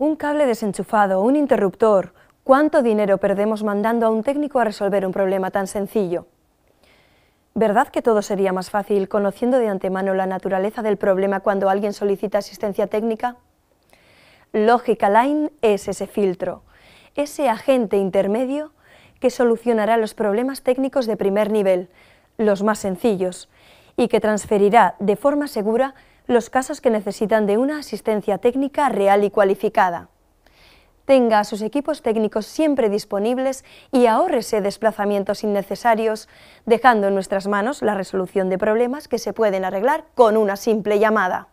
Un cable desenchufado, un interruptor. ¿Cuánto dinero perdemos mandando a un técnico a resolver un problema tan sencillo? ¿Verdad que todo sería más fácil conociendo de antemano la naturaleza del problema cuando alguien solicita asistencia técnica? Lógica Line es ese filtro, ese agente intermedio que solucionará los problemas técnicos de primer nivel, los más sencillos, y que transferirá de forma segura los casos que necesitan de una asistencia técnica real y cualificada. Tenga a sus equipos técnicos siempre disponibles y ahórrese desplazamientos innecesarios, dejando en nuestras manos la resolución de problemas que se pueden arreglar con una simple llamada.